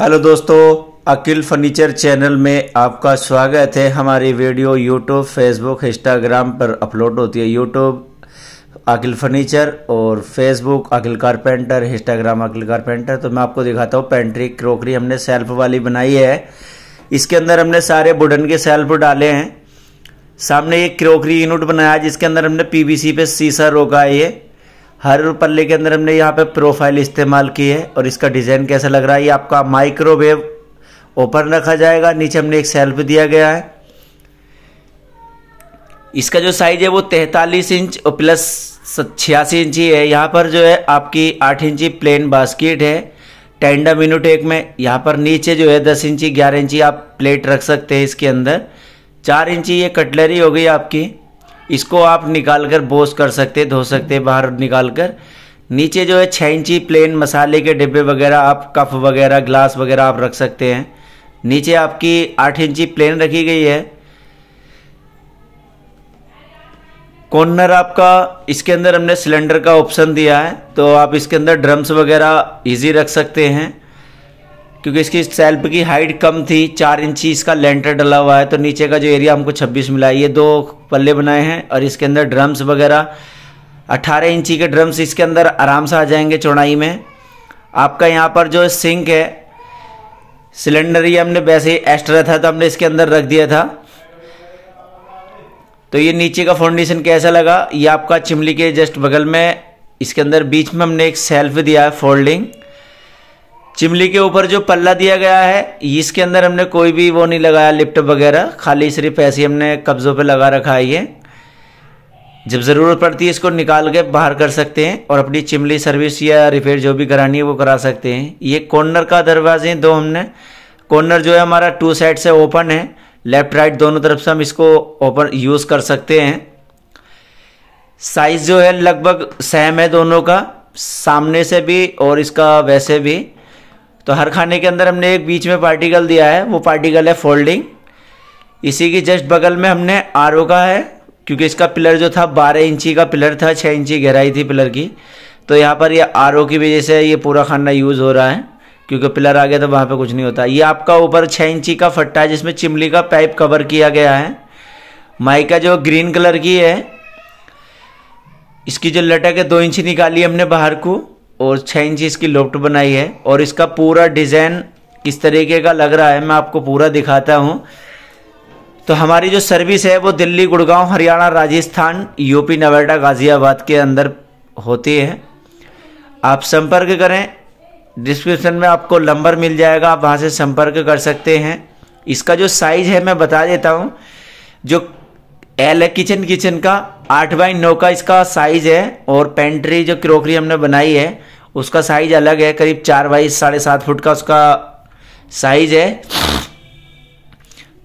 hello दोस्तों Akil furniture channel में आपका स्वागत है हमारी वीडियो यूट्यूब फेसबुक इंस्टाग्राम पर अपलोड होती है यूट्यूब अकिल फर्नीचर और Facebook Akil carpenter Instagram Akil carpenter तो मैं आपको दिखाता हूँ पेंट्री क्रोकरी हमने सेल्फ वाली बनाई है इसके अंदर हमने सारे वुडन के सेल्फ डाले हैं सामने एक क्रोकरी यूनिट बनाया जिसके अंदर हमने पीवीसी पे सीसा रोका है हर पल्ले के अंदर हमने यहाँ पे प्रोफाइल इस्तेमाल की है और इसका डिज़ाइन कैसा लग रहा है ये आपका माइक्रोवेव ओपन रखा जाएगा नीचे हमने एक सेल्फ दिया गया है इसका जो साइज है वो तैतालीस इंच और प्लस छियासी इंच ही है यहाँ पर जो है आपकी आठ इंची प्लेन बास्केट है टेंडा मिनोटेक में यहाँ पर नीचे जो है दस इंची ग्यारह इंची आप प्लेट रख सकते हैं इसके अंदर चार इंची ये कटलरी हो गई आपकी इसको आप निकाल कर बोस कर सकते धो सकते बाहर निकाल कर नीचे जो है छः इंची प्लेन मसाले के डिब्बे वगैरह आप कफ वगैरह ग्लास वगैरह आप रख सकते हैं नीचे आपकी आठ इंची प्लेन रखी गई है कॉर्नर आपका इसके अंदर हमने सिलेंडर का ऑप्शन दिया है तो आप इसके अंदर ड्रम्स वगैरह इजी रख सकते हैं क्योंकि इसकी सेल्फ की हाइट कम थी चार इंची इसका लेंटर डला हुआ है तो नीचे का जो एरिया हमको छब्बीस मिला ये दो पल्ले बनाए हैं और इसके अंदर ड्रम्स वगैरह अट्ठारह इंची के ड्रम्स इसके अंदर आराम से आ जाएंगे चौड़ाई में आपका यहाँ पर जो सिंक है सिलेंडर ही हमने वैसे ही एक्स्ट्रा था तो हमने इसके अंदर रख दिया था तो ये नीचे का फाउंडेशन कैसा लगा ये आपका चिमली के जस्ट बगल में इसके अंदर बीच में हमने एक सेल्फ दिया है फोल्डिंग चिमली के ऊपर जो पल्ला दिया गया है इसके अंदर हमने कोई भी वो नहीं लगाया लिफ्ट वगैरह खाली सिर्फ ऐसे हमने कब्ज़ों पे लगा रखा है ये जब ज़रूरत पड़ती है इसको निकाल के बाहर कर सकते हैं और अपनी चिमली सर्विस या रिपेयर जो भी करानी है वो करा सकते हैं ये कॉर्नर का दरवाजे हैं दो हमने कॉर्नर जो है हमारा टू साइड से ओपन है लेफ्ट राइट दोनों तरफ से हम इसको ओपन यूज़ कर सकते हैं साइज़ जो है लगभग सेम है दोनों का सामने से भी और इसका वैसे भी तो हर खाने के अंदर हमने एक बीच में पार्टिकल दिया है वो पार्टिकल है फोल्डिंग इसी की जस्ट बगल में हमने आर का है क्योंकि इसका पिलर जो था बारह इंची का पिलर था छः इंची गहराई थी पिलर की तो यहाँ पर ये आर की वजह से ये पूरा खाना यूज़ हो रहा है क्योंकि पिलर आ गया तो वहाँ पे कुछ नहीं होता ये आपका ऊपर छः इंची का फट्टा है जिसमें चिमली का पाइप कवर किया गया है माइका जो ग्रीन कलर की है इसकी जो लटक है दो इंची निकाली हमने बाहर को और छः इंच इसकी लोफ्ट बनाई है और इसका पूरा डिज़ाइन किस तरीके का लग रहा है मैं आपको पूरा दिखाता हूँ तो हमारी जो सर्विस है वो दिल्ली गुड़गांव हरियाणा राजस्थान यूपी नोएडा गाज़ियाबाद के अंदर होती है आप संपर्क करें डिस्क्रिप्शन में आपको नंबर मिल जाएगा आप वहाँ से संपर्क कर सकते हैं इसका जो साइज़ है मैं बता देता हूँ जो एल है किचन किचन का आठ बाई नौ का इसका साइज है और पेंट्री जो क्रोकरी हमने बनाई है उसका साइज अलग है करीब चार बाई साढ़े सात फुट का उसका साइज है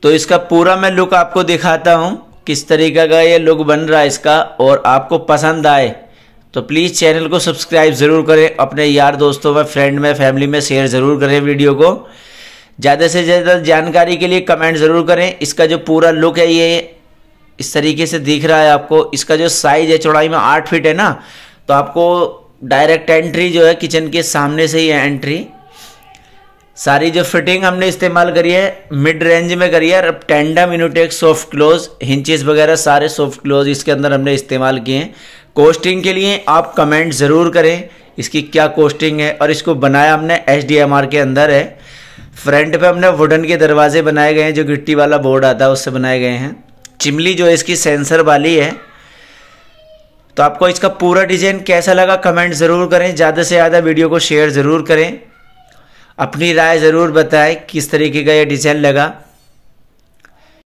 तो इसका पूरा मैं लुक आपको दिखाता हूँ किस तरीके का ये लुक बन रहा है इसका और आपको पसंद आए तो प्लीज़ चैनल को सब्सक्राइब ज़रूर करें अपने यार दोस्तों में फ्रेंड में फैमिली में शेयर ज़रूर करें वीडियो को ज़्यादा से ज़्यादा जानकारी के लिए कमेंट ज़रूर करें इसका जो पूरा लुक है ये इस तरीके से दिख रहा है आपको इसका जो साइज है चौड़ाई में आठ फीट है ना तो आपको डायरेक्ट एंट्री जो है किचन के सामने से ही है एंट्री सारी जो फिटिंग हमने इस्तेमाल करी है मिड रेंज में करी है अब tandem Unitech soft close hinges वगैरह सारे सॉफ्ट क्लोज इसके अंदर हमने इस्तेमाल किए हैं कोस्टिंग के लिए आप कमेंट ज़रूर करें इसकी क्या कोस्टिंग है और इसको बनाया हमने एच के अंदर है फ्रंट पे हमने वुडन के दरवाजे बनाए गए हैं जो गिट्टी वाला बोर्ड आता है उससे बनाए गए हैं चिमली जो इसकी सेंसर वाली है तो आपको इसका पूरा डिज़ाइन कैसा लगा कमेंट ज़रूर करें ज़्यादा से ज़्यादा वीडियो को शेयर ज़रूर करें अपनी राय ज़रूर बताएं किस तरीके का यह डिज़ाइन लगा